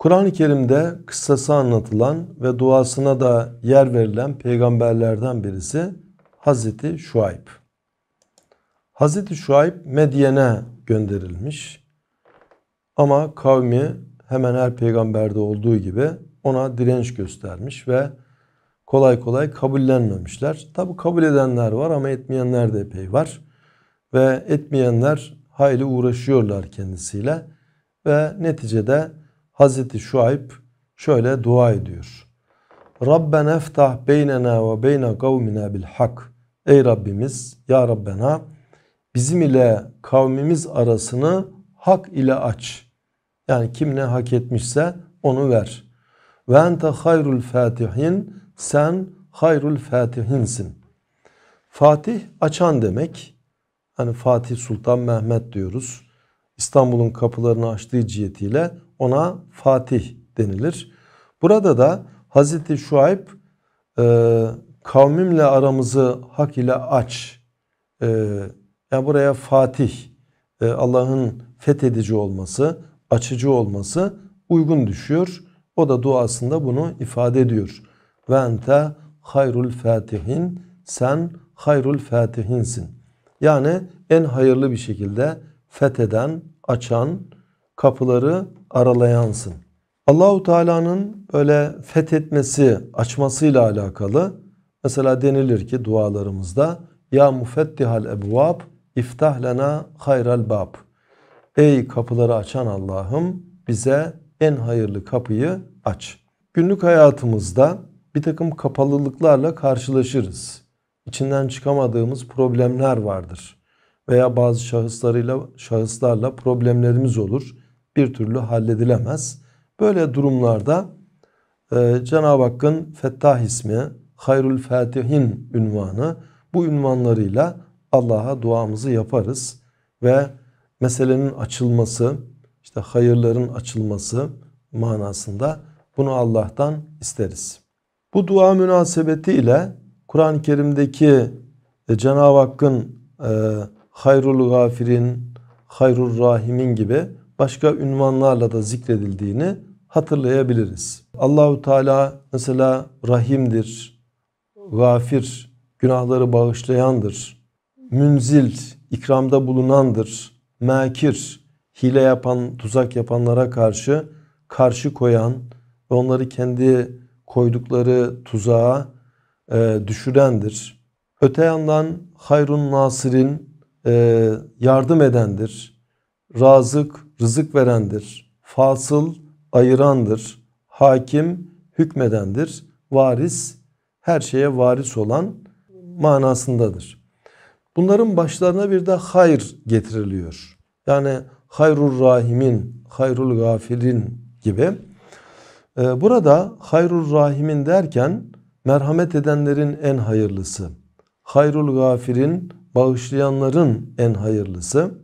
Kur'an-ı Kerim'de kıssası anlatılan ve duasına da yer verilen peygamberlerden birisi Hazreti Şuayb. Hazreti Şuayb Medyen'e gönderilmiş ama kavmi hemen her peygamberde olduğu gibi ona direnç göstermiş ve kolay kolay kabullenmemişler. Tabi kabul edenler var ama etmeyenler de epey var. Ve etmeyenler hayli uğraşıyorlar kendisiyle ve neticede Hazreti Şuayb şöyle dua ediyor. Rabbena eftah beynena ve beyne kavmina bil hak. Ey Rabbimiz ya Rabbena bizim ile kavmimiz arasını hak ile aç. Yani kim ne hak etmişse onu ver. Ve ente hayrul fatihin sen hayrul fatihinsin. Fatih açan demek. Hani Fatih Sultan Mehmet diyoruz. İstanbul'un kapılarını açtığı cihetiyle ona Fatih denilir. Burada da Hazreti Şuayb e, kavmimle aramızı hak ile aç. E, yani buraya Fatih e, Allah'ın fethedici olması, açıcı olması uygun düşüyor. O da duasında bunu ifade ediyor. Ve ente hayrul fatihin sen hayrul fatihinsin. Yani en hayırlı bir şekilde fetheden, açan, kapıları aralayansın. Allahu Teala'nın böyle fethetmesi, açmasıyla alakalı mesela denilir ki dualarımızda ya mufettihal ebvab iftah lena hayral bab. Ey kapıları açan Allah'ım bize en hayırlı kapıyı aç. Günlük hayatımızda bir takım kapalılıklarla karşılaşırız. İçinden çıkamadığımız problemler vardır. Veya bazı şahıslarıyla şahıslarla problemlerimiz olur bir türlü halledilemez. Böyle durumlarda e, Cenab-ı Hakk'ın Fettah ismi, Hayrul Fatihin ünvanı bu ünvanlarıyla Allah'a duamızı yaparız ve meselenin açılması, işte hayırların açılması manasında bunu Allah'tan isteriz. Bu dua münasebetiyle Kur'an-ı Kerim'deki e, Cenab-ı Hakk'ın e, Hayrul Gafirin, Hayrul Rahim'in gibi başka ünvanlarla da zikredildiğini hatırlayabiliriz. Allahu Teala mesela rahimdir, gafir, günahları bağışlayandır, münzil, ikramda bulunandır, mekir, hile yapan, tuzak yapanlara karşı karşı koyan ve onları kendi koydukları tuzağa e, düşürendir. Öte yandan hayrun nasirin e, yardım edendir razık, rızık verendir. Fasıl, ayırandır. Hakim, hükmedendir. Varis, her şeye varis olan manasındadır. Bunların başlarına bir de hayır getiriliyor. Yani hayrul rahimin, hayrul gafirin gibi. Ee, burada hayrul rahimin derken merhamet edenlerin en hayırlısı, hayrul gafirin bağışlayanların en hayırlısı,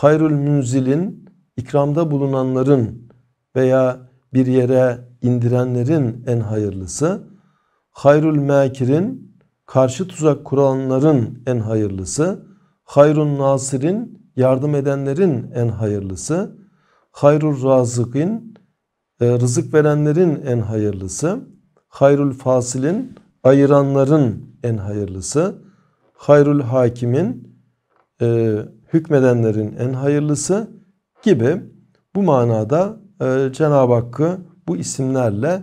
hayrül münzilin ikramda bulunanların veya bir yere indirenlerin en hayırlısı. Hayrül Mekir'in karşı tuzak kuranların en hayırlısı. Hayrun nasirin yardım edenlerin en hayırlısı. Hayrul razıkin e, rızık verenlerin en hayırlısı. Hayrul fasilin ayıranların en hayırlısı. Hayrul hakimin e, hükmedenlerin en hayırlısı gibi bu manada e, Cenab-ı Hakk'ı bu isimlerle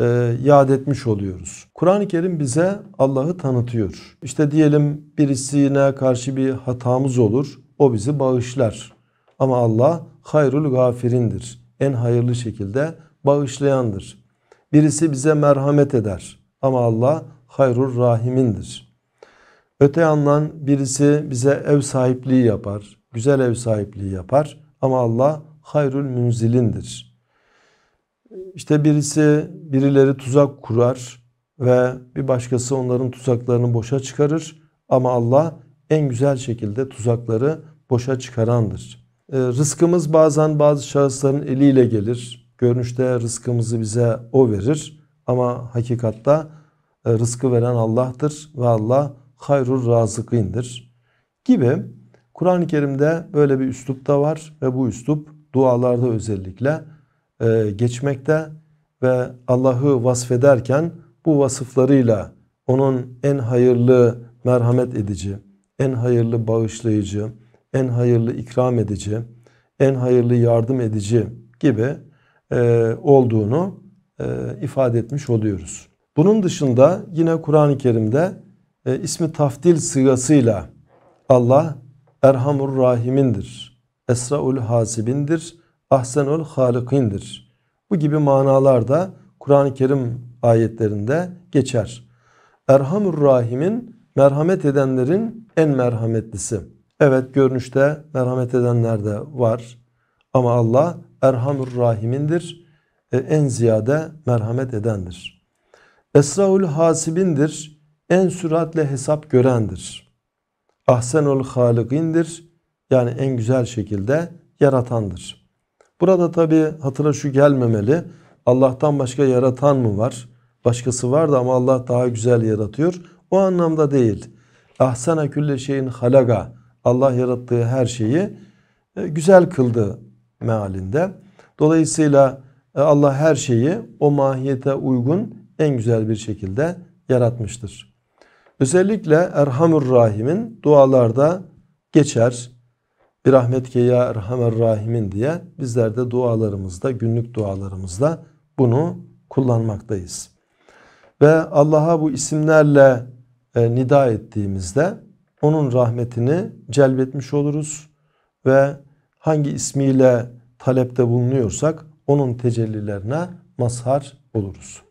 e, yad etmiş oluyoruz. Kur'an-ı Kerim bize Allah'ı tanıtıyor. İşte diyelim birisine karşı bir hatamız olur. O bizi bağışlar. Ama Allah hayrul gafirindir. En hayırlı şekilde bağışlayandır. Birisi bize merhamet eder. Ama Allah hayrul rahimindir. Öte yandan birisi bize ev sahipliği yapar, güzel ev sahipliği yapar ama Allah hayrül münzilindir. İşte birisi birileri tuzak kurar ve bir başkası onların tuzaklarını boşa çıkarır ama Allah en güzel şekilde tuzakları boşa çıkarandır. E, rızkımız bazen bazı şahısların eliyle gelir. Görünüşte rızkımızı bize o verir ama hakikatta e, rızkı veren Allah'tır ve Allah hayrul razıkındır gibi Kur'an-ı Kerim'de böyle bir üslup da var ve bu üslup dualarda özellikle e, geçmekte ve Allah'ı vasfederken bu vasıflarıyla onun en hayırlı merhamet edici, en hayırlı bağışlayıcı, en hayırlı ikram edici, en hayırlı yardım edici gibi e, olduğunu e, ifade etmiş oluyoruz. Bunun dışında yine Kur'an-ı Kerim'de e, ismi taftil sigasıyla Allah Erhamur Rahim'indir. Esraul Hasibindir. Ahsenul Halik'indir. Bu gibi manalar da Kur'an-ı Kerim ayetlerinde geçer. Erhamur Rahim'in merhamet edenlerin en merhametlisi. Evet görünüşte merhamet edenler de var. Ama Allah Erhamur Rahim'indir. E, en ziyade merhamet edendir. Esraul Hasibindir en süratle hesap görendir. Ahsenul Halik'indir. Yani en güzel şekilde yaratandır. Burada tabi hatırla şu gelmemeli. Allah'tan başka yaratan mı var? Başkası var da ama Allah daha güzel yaratıyor. O anlamda değil. Ahsana külle şeyin halaga. Allah yarattığı her şeyi e, güzel kıldı mealinde. Dolayısıyla e, Allah her şeyi o mahiyete uygun en güzel bir şekilde yaratmıştır. Özellikle Erhamur Rahim'in dualarda geçer. Bir rahmetke ya Erhamer Rahim'in diye bizler de dualarımızda, günlük dualarımızda bunu kullanmaktayız. Ve Allah'a bu isimlerle e, nida ettiğimizde onun rahmetini celbetmiş oluruz ve hangi ismiyle talepte bulunuyorsak onun tecellilerine mazhar oluruz.